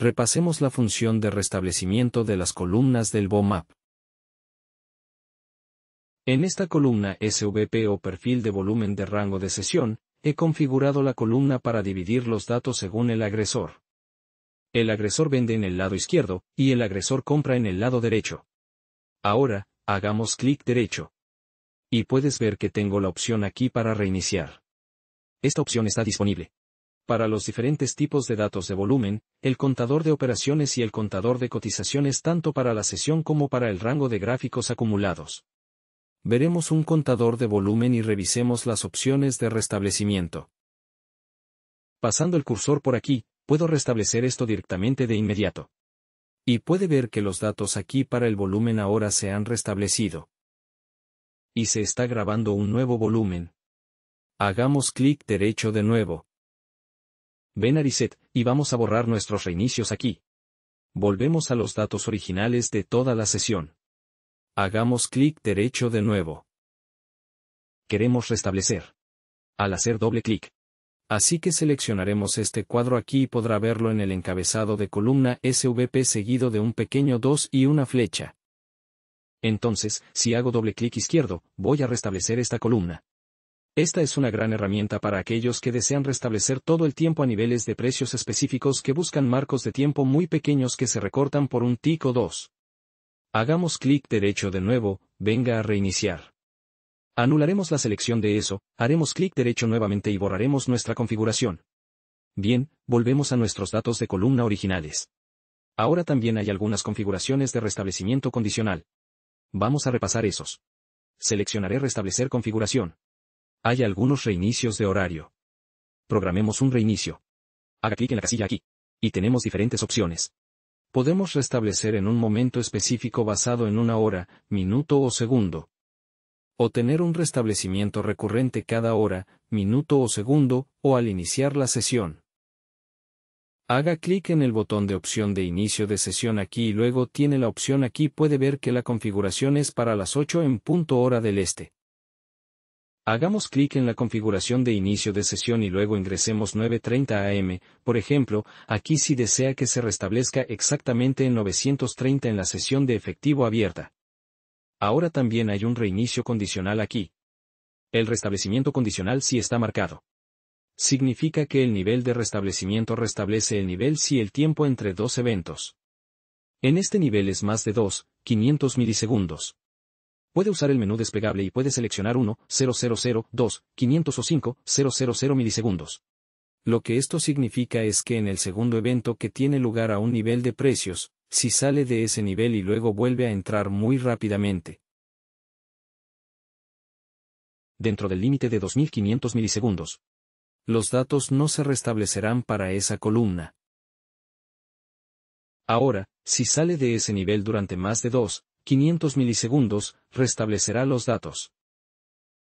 Repasemos la función de restablecimiento de las columnas del BOMAP. En esta columna SVP o perfil de volumen de rango de sesión, he configurado la columna para dividir los datos según el agresor. El agresor vende en el lado izquierdo, y el agresor compra en el lado derecho. Ahora, hagamos clic derecho. Y puedes ver que tengo la opción aquí para reiniciar. Esta opción está disponible para los diferentes tipos de datos de volumen, el contador de operaciones y el contador de cotizaciones tanto para la sesión como para el rango de gráficos acumulados. Veremos un contador de volumen y revisemos las opciones de restablecimiento. Pasando el cursor por aquí, puedo restablecer esto directamente de inmediato. Y puede ver que los datos aquí para el volumen ahora se han restablecido. Y se está grabando un nuevo volumen. Hagamos clic derecho de nuevo. Ven a Reset, y vamos a borrar nuestros reinicios aquí. Volvemos a los datos originales de toda la sesión. Hagamos clic derecho de nuevo. Queremos restablecer. Al hacer doble clic. Así que seleccionaremos este cuadro aquí y podrá verlo en el encabezado de columna SVP seguido de un pequeño 2 y una flecha. Entonces, si hago doble clic izquierdo, voy a restablecer esta columna. Esta es una gran herramienta para aquellos que desean restablecer todo el tiempo a niveles de precios específicos que buscan marcos de tiempo muy pequeños que se recortan por un tick o dos. Hagamos clic derecho de nuevo, venga a reiniciar. Anularemos la selección de eso, haremos clic derecho nuevamente y borraremos nuestra configuración. Bien, volvemos a nuestros datos de columna originales. Ahora también hay algunas configuraciones de restablecimiento condicional. Vamos a repasar esos. Seleccionaré restablecer configuración. Hay algunos reinicios de horario. Programemos un reinicio. Haga clic en la casilla aquí. Y tenemos diferentes opciones. Podemos restablecer en un momento específico basado en una hora, minuto o segundo. O tener un restablecimiento recurrente cada hora, minuto o segundo, o al iniciar la sesión. Haga clic en el botón de opción de inicio de sesión aquí y luego tiene la opción aquí puede ver que la configuración es para las 8 en punto hora del este. Hagamos clic en la configuración de inicio de sesión y luego ingresemos 9.30 am, por ejemplo, aquí si desea que se restablezca exactamente en 930 en la sesión de efectivo abierta. Ahora también hay un reinicio condicional aquí. El restablecimiento condicional si está marcado. Significa que el nivel de restablecimiento restablece el nivel si el tiempo entre dos eventos. En este nivel es más de 2, 500 milisegundos. Puede usar el menú desplegable y puede seleccionar 1, 000, 2, 500 o 5, 000 milisegundos. Lo que esto significa es que en el segundo evento que tiene lugar a un nivel de precios, si sale de ese nivel y luego vuelve a entrar muy rápidamente. Dentro del límite de 2500 milisegundos. Los datos no se restablecerán para esa columna. Ahora, si sale de ese nivel durante más de 2, 500 milisegundos, restablecerá los datos.